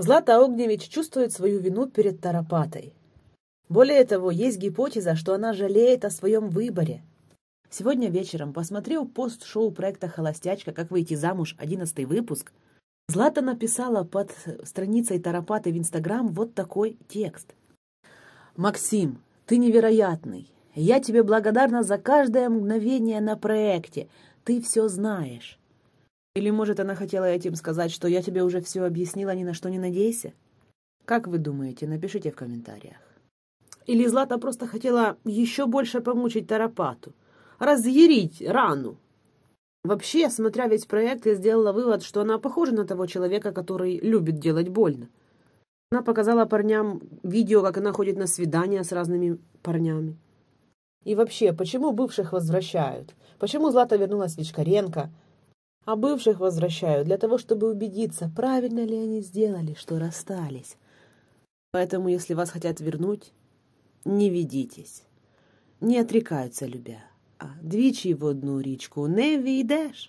Злата Огневич чувствует свою вину перед Тарапатой. Более того, есть гипотеза, что она жалеет о своем выборе. Сегодня вечером, посмотрев пост шоу проекта «Холостячка. Как выйти замуж» 11 выпуск, Злата написала под страницей Тарапаты в Инстаграм вот такой текст. «Максим, ты невероятный. Я тебе благодарна за каждое мгновение на проекте. Ты все знаешь. Или, может, она хотела этим сказать, что я тебе уже все объяснила, ни на что не надейся? Как вы думаете, напишите в комментариях. Или Злата просто хотела еще больше помучить Тарапату, разъярить рану. Вообще, смотря весь проект, я сделала вывод, что она похожа на того человека, который любит делать больно. Она показала парням видео, как она ходит на свидания с разными парнями. И вообще, почему бывших возвращают? Почему Злата вернулась в Вичкаренко? а бывших возвращаю для того, чтобы убедиться, правильно ли они сделали, что расстались. Поэтому, если вас хотят вернуть, не ведитесь. Не отрекаются любя, а двічі в одну речку не війдеш.